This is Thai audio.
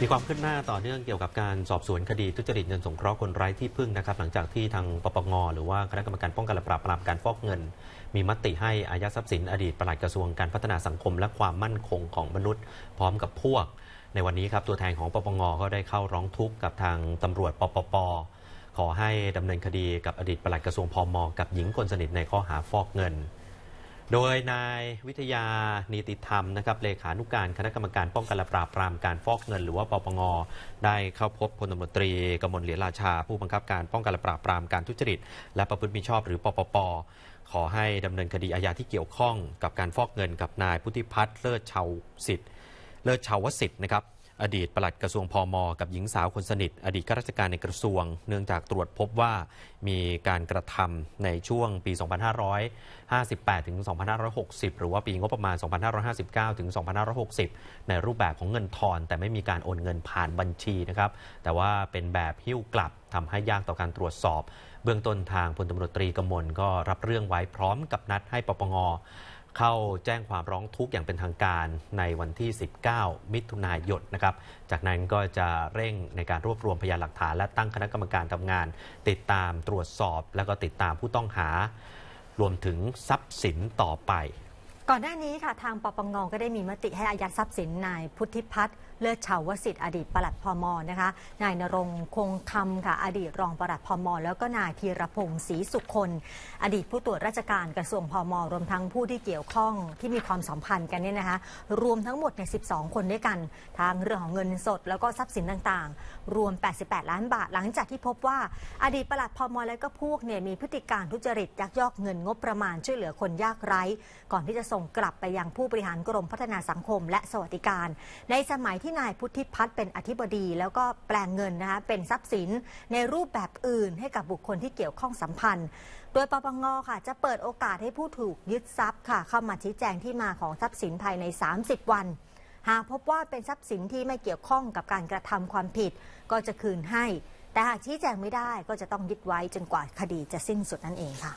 มีความขึ้นหน้าต่อเนื่องเกี่ยวกับการสอบสวนคดีทุจริตเงินสงเคราะห์คนไร้ที่พึ่งนะครับหลังจากที่ทางปปง หรือว่าคณะกรรมการป้องกันและปราบปรามการฟอกเงิน มีมติให้อายัดทรัพย์สินอดีตปลัดกระทรวงการพัฒนาสังคมและความมั่นคงของมนุษย์พร้อมกับพวกในวันนี้ครับตัวแทนของปปงก็ได้เข้าร้องทุกข์กับทางตำรวจปปปขอให้ดำเนินคดีกับอดีตปลัดกระทรวงพมกับหญิงคนสนิทในข้อหาฟอกเงินโดยนายวิทยานิติธรรมนะครับเลขานุการคณะกรรมการป้องกันและปราบปรามการฟอกเงินหรือว่าปปงได้เข้าพบพลตมรตรีกมลเหรียราชาผู้บังคับการป้องกันและปราบปรามการทุจริตและประพฤติมิชอบหรือปปปขอให้ดำเนินคดีอาญาที่เกี่ยวข้องกับการฟอกเงินกับนายพุทธิพัฒน์เลิศชาวสิทธิ์ เลิศชาววสิทธิ์นะครับอดีตปลัดกระทรวงพอมอกับหญิงสาวคนสนิท อดีตข้าราชการในกระทรวง เนื่องจากตรวจพบว่า มีการกระทำในช่วงปี 2558 ถึง 2560 หรือว่าปีงบประมาณ 2559 ถึง 2560 ในรูปแบบของเงินทอน แต่ไม่มีการโอนเงินผ่านบัญชีนะครับ แต่ว่าเป็นแบบหิ้วกลับทำให้ยากต่อการตรวจสอบ เบื้องต้นทางพลตำรวจตรีกำมลก็รับเรื่องไว้พร้อมกับนัดให้ปปงเข้าแจ้งความร้องทุกข์อย่างเป็นทางการในวันที่ 19 มิถุนายนนะครับ จากนั้นก็จะเร่งในการรวบรวมพยานหลักฐานและตั้งคณะกรรมการทำงาน ติดตามตรวจสอบและก็ติดตามผู้ต้องหา รวมถึงทรัพย์สินต่อไปก่อนหน้านี้ค่ะทางปปงก็ได้มีมติให้อายัดทรัพย์สิน นายพุทธิพัฒน์เลิศชาวสิทธิ์อดีตปลัดพมนะคะ นายนรงคงคำค่ะอดีตรองปลัดพมแล้วก็นายพีรพงศ์ศรีสุคน อดีตผู้ตรวจราชการกระทรวงพมรวมทั้งผู้ที่เกี่ยวข้องที่มีความสัมพันธ์กันเนี่ยนะคะรวมทั้งหมดใน12 คนด้วยกัน ทางเรื่องของเงินสดแล้วก็ทรัพย์สินต่างๆ รวม 88ล้านบาทหลังจากที่พบว่าอดีตปลัดพมและก็พวกเนี่ยมีพฤติการทุจริตยักยอกเงินงบประมาณช่วยเหลือคนยากไร้ ก่อนที่จะส่ง่งกลับไปยังผู้บริหารกรมพัฒนาสังคมและสวัสดิการ ในสมัยที่นายพุทธิพัฒน์เป็นอธิบดี แล้วก็แปลงเงินนะคะเป็นทรัพย์สินในรูปแบบอื่นให้กับบุคคลที่เกี่ยวข้องสัมพันธ์ โดยปปงค่ะจะเปิดโอกาสให้ผู้ถูกยึดทรัพย์ค่ะ เข้ามาชี้แจงที่มาของทรัพย์สินภายใน 30 วัน หากพบว่าเป็นทรัพย์สินที่ไม่เกี่ยวข้องกับการกระทำความผิด ก็จะคืนให้ แต่หากชี้แจงไม่ได้ก็จะต้องยึดไว้จนกว่าคดีจะสิ้นสุดนั่นเองค่ะ